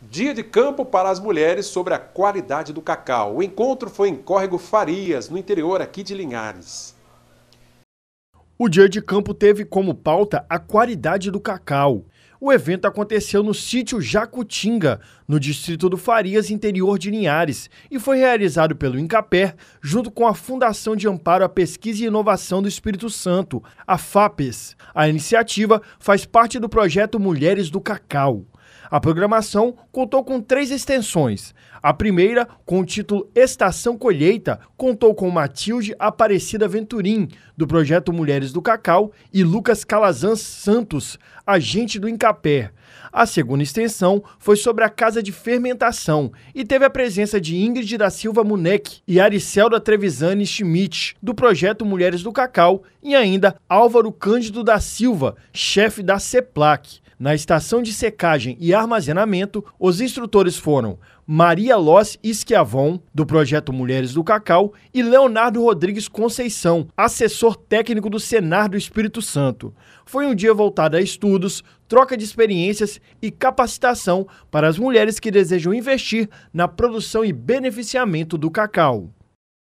Dia de campo para as mulheres sobre a qualidade do cacau. O encontro foi em Córrego Farias, no interior aqui de Linhares. O dia de campo teve como pauta a qualidade do cacau. O evento aconteceu no sítio Jacutinga, no distrito do Farias, interior de Linhares, e foi realizado pelo Incapé, junto com a Fundação de Amparo à Pesquisa e Inovação do Espírito Santo, a FAPES. A iniciativa faz parte do projeto Mulheres do Cacau. A programação contou com três extensões. A primeira, com o título Estação Colheita, contou com Matilde Aparecida Venturim, do projeto Mulheres do Cacau, e Lucas Calazans Santos, agente do Incapé. A segunda extensão foi sobre a Casa de Fermentação e teve a presença de Ingrid da Silva Munec e Aricelda Trevisani Schmidt, do projeto Mulheres do Cacau, e ainda Álvaro Cândido da Silva, chefe da CEPLAC. Na estação de secagem e armazenamento, os instrutores foram Maria Loss Esquiavon, do projeto Mulheres do Cacau, e Leonardo Rodrigues Conceição, assessor técnico do Senar do Espírito Santo. Foi um dia voltado a estudos, troca de experiências e capacitação para as mulheres que desejam investir na produção e beneficiamento do cacau.